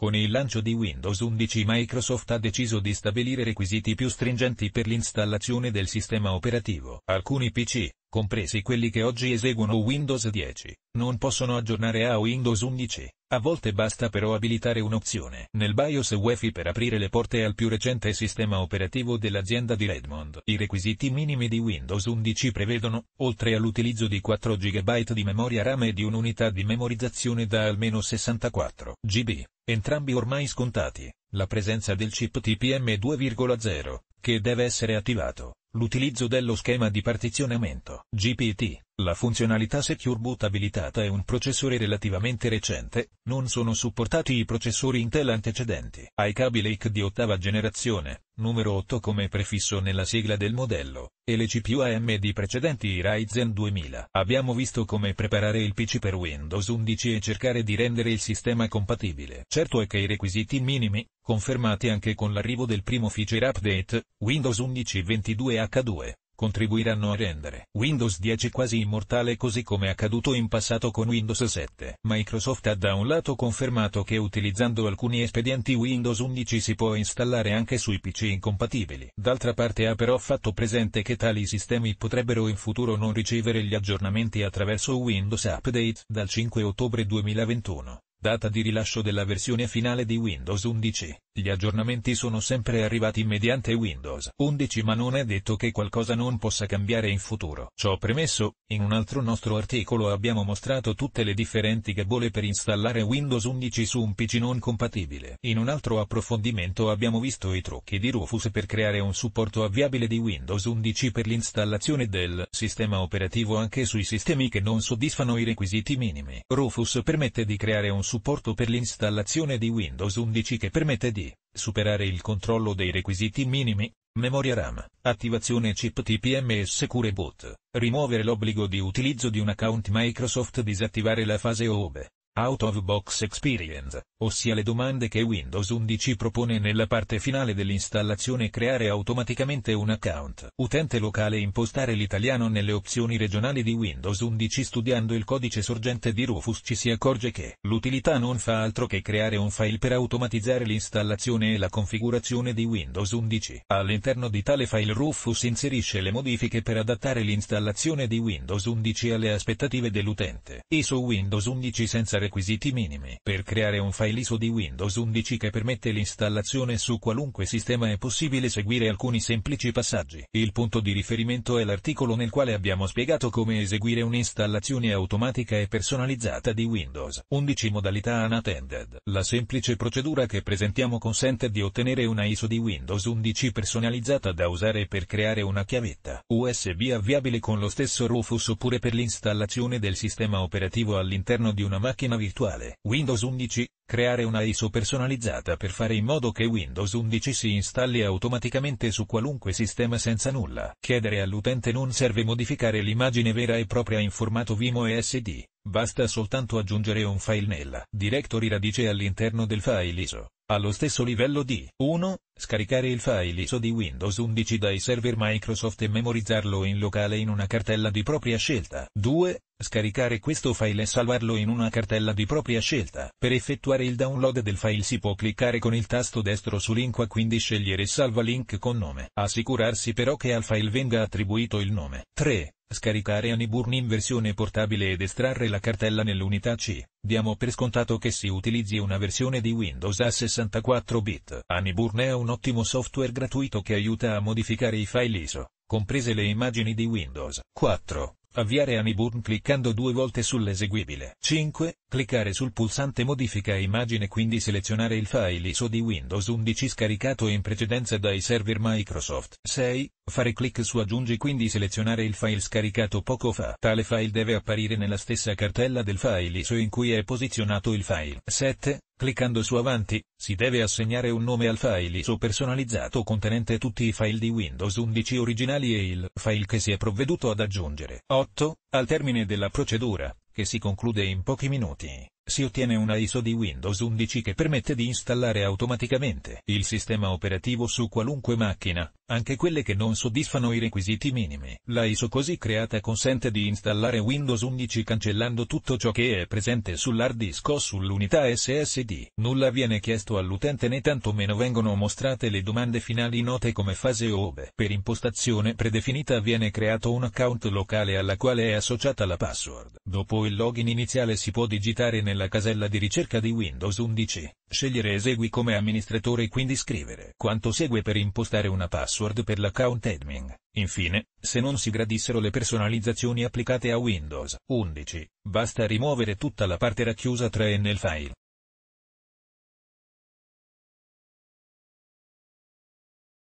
Con il lancio di Windows 11 Microsoft ha deciso di stabilire requisiti più stringenti per l'installazione del sistema operativo. Alcuni PC, compresi quelli che oggi eseguono Windows 10, non possono aggiornare a Windows 11. A volte basta però abilitare un'opzione nel BIOS UEFI per aprire le porte al più recente sistema operativo dell'azienda di Redmond. I requisiti minimi di Windows 11 prevedono, oltre all'utilizzo di 4 GB di memoria RAM e di un'unità di memorizzazione da almeno 64 GB, entrambi ormai scontati, la presenza del chip TPM 2.0, che deve essere attivato, l'utilizzo dello schema di partizionamento GPT, la funzionalità Secure Boot abilitata e un processore relativamente recente, non sono supportati i processori Intel antecedenti ai cabi Lake di ottava generazione, numero 8 come prefisso nella sigla del modello, e le CPU AMD precedenti Ryzen 2000. Abbiamo visto come preparare il PC per Windows 11 e cercare di rendere il sistema compatibile. Certo è che i requisiti minimi, confermati anche con l'arrivo del primo feature update, Windows 11 22H2, contribuiranno a rendere Windows 10 quasi immortale così come accaduto in passato con Windows 7. Microsoft ha da un lato confermato che utilizzando alcuni espedienti Windows 11 si può installare anche sui PC incompatibili. D'altra parte ha però fatto presente che tali sistemi potrebbero in futuro non ricevere gli aggiornamenti attraverso Windows Update dal 5 ottobre 2021, data di rilascio della versione finale di Windows 11. Gli aggiornamenti sono sempre arrivati mediante Windows 11 ma non è detto che qualcosa non possa cambiare in futuro. Ciò premesso, in un altro nostro articolo abbiamo mostrato tutte le differenti gabole per installare Windows 11 su un PC non compatibile. In un altro approfondimento abbiamo visto i trucchi di Rufus per creare un supporto avviabile di Windows 11 per l'installazione del sistema operativo anche sui sistemi che non soddisfano i requisiti minimi. Rufus permette di creare un supporto per l'installazione di Windows 11 che permette di superare il controllo dei requisiti minimi, memoria RAM, attivazione chip TPM e Secure Boot, rimuovere l'obbligo di utilizzo di un account Microsoft disattivare la fase OBE, out-of-box experience, ossia le domande che Windows 11 propone nella parte finale dell'installazione creare automaticamente un account, utente locale e impostare l'italiano nelle opzioni regionali di Windows 11 studiando il codice sorgente di Rufus ci si accorge che l'utilità non fa altro che creare un file per automatizzare l'installazione e la configurazione di Windows 11. All'interno di tale file Rufus inserisce le modifiche per adattare l'installazione di Windows 11 alle aspettative dell'utente. E su Windows 11 senza requisiti minimi per creare un file ISO di Windows 11 che permette l'installazione su qualunque sistema è possibile seguire alcuni semplici passaggi. Il punto di riferimento è l'articolo nel quale abbiamo spiegato come eseguire un'installazione automatica e personalizzata di Windows 11 modalità unattended. La semplice procedura che presentiamo consente di ottenere una ISO di Windows 11 personalizzata da usare per creare una chiavetta USB avviabile con lo stesso Rufus oppure per l'installazione del sistema operativo all'interno di una macchina sistema virtuale Windows 11, creare una ISO personalizzata per fare in modo che Windows 11 si installi automaticamente su qualunque sistema senza nulla. Chiedere all'utente non serve modificare l'immagine vera e propria in formato Vimo e SD, basta soltanto aggiungere un file nella directory radice all'interno del file ISO allo stesso livello di 1. Scaricare il file ISO di Windows 11 dai server Microsoft e memorizzarlo in locale in una cartella di propria scelta. 2. Scaricare questo file e salvarlo in una cartella di propria scelta. Per effettuare il download del file si può cliccare con il tasto destro su link a quindi scegliere salva link con nome. Assicurarsi però che al file venga attribuito il nome. 3. Scaricare Aniburn in versione portabile ed estrarre la cartella nell'unità C. Diamo per scontato che si utilizzi una versione di Windows a 64 bit. Aniburn è un ottimo software gratuito che aiuta a modificare i file ISO, comprese le immagini di Windows. 4. Avviare Amiburn cliccando due volte sull'eseguibile. 5. Cliccare sul pulsante modifica immagine quindi selezionare il file ISO di Windows 11 scaricato in precedenza dai server Microsoft. 6. Fare clic su aggiungi quindi selezionare il file scaricato poco fa. Tale file deve apparire nella stessa cartella del file ISO in cui è posizionato il file. 7. Cliccando su Avanti, si deve assegnare un nome al file ISO personalizzato contenente tutti i file di Windows 11 originali e il file che si è provveduto ad aggiungere. 8. Al termine della procedura, che si conclude in pochi minuti, si ottiene una ISO di Windows 11 che permette di installare automaticamente il sistema operativo su qualunque macchina, anche quelle che non soddisfano i requisiti minimi. La ISO così creata consente di installare Windows 11 cancellando tutto ciò che è presente sull'hard disk o sull'unità SSD. Nulla viene chiesto all'utente né tantomeno vengono mostrate le domande finali note come fase OBE. Per impostazione predefinita viene creato un account locale alla quale è associata la password. Dopo il login iniziale si può digitare nella casella di ricerca di Windows 11, scegliere Esegui come amministratore e quindi scrivere quanto segue per impostare una password password per l'account admin. Infine, se non si gradissero le personalizzazioni applicate a Windows 11, basta rimuovere tutta la parte racchiusa tra e nel file.